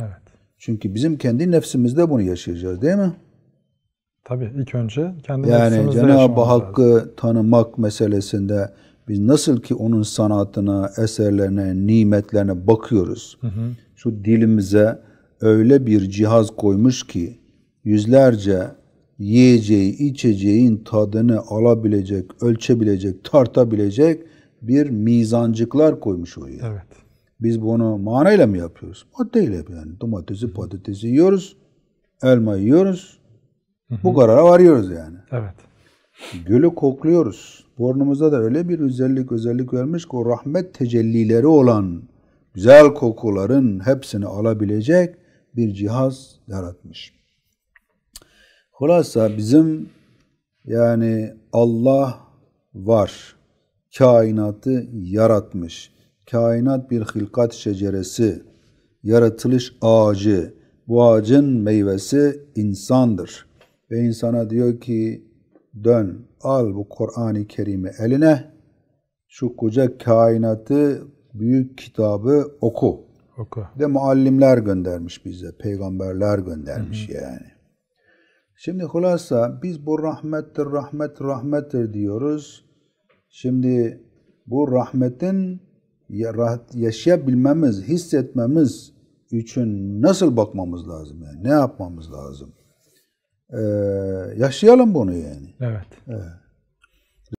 Evet. Çünkü bizim kendi nefsimizde bunu yaşayacağız değil mi? Tabii ilk önce kendi yani nefsimizde Yani Cenab-ı Hakk'ı tanımak meselesinde biz nasıl ki onun sanatına, eserlerine, nimetlerine bakıyoruz. Hı hı. Şu dilimize öyle bir cihaz koymuş ki yüzlerce yiyeceği, içeceğin tadını alabilecek, ölçebilecek, tartabilecek bir mizancıklar koymuş oraya. Evet. Biz bunu manayla mı yapıyoruz? Maddeyle yani. Domatesi, patatesi yiyoruz. Elma yiyoruz. Hı hı. Bu karara varıyoruz yani. Evet. Gölü kokluyoruz. Burnumuza da öyle bir özellik özellik vermiş ki o rahmet tecellileri olan güzel kokuların hepsini alabilecek bir cihaz yaratmış. Hulasa bizim yani Allah var. Kainatı yaratmış kainat bir hilkat şeceresi, yaratılış ağacı, bu ağacın meyvesi insandır. Ve insana diyor ki dön al bu Kur'an-ı Kerim'i eline şu koca kainatı büyük kitabı oku. Oku. De muallimler göndermiş bize, peygamberler göndermiş hı hı. yani. Şimdi hulasa biz bu rahmettir, rahmet, rahmettir diyoruz. Şimdi bu rahmetin rahat yaşayabilmemiz, hissetmemiz için nasıl bakmamız lazım? Yani ne yapmamız lazım? Ee, yaşayalım bunu yani. Evet. evet.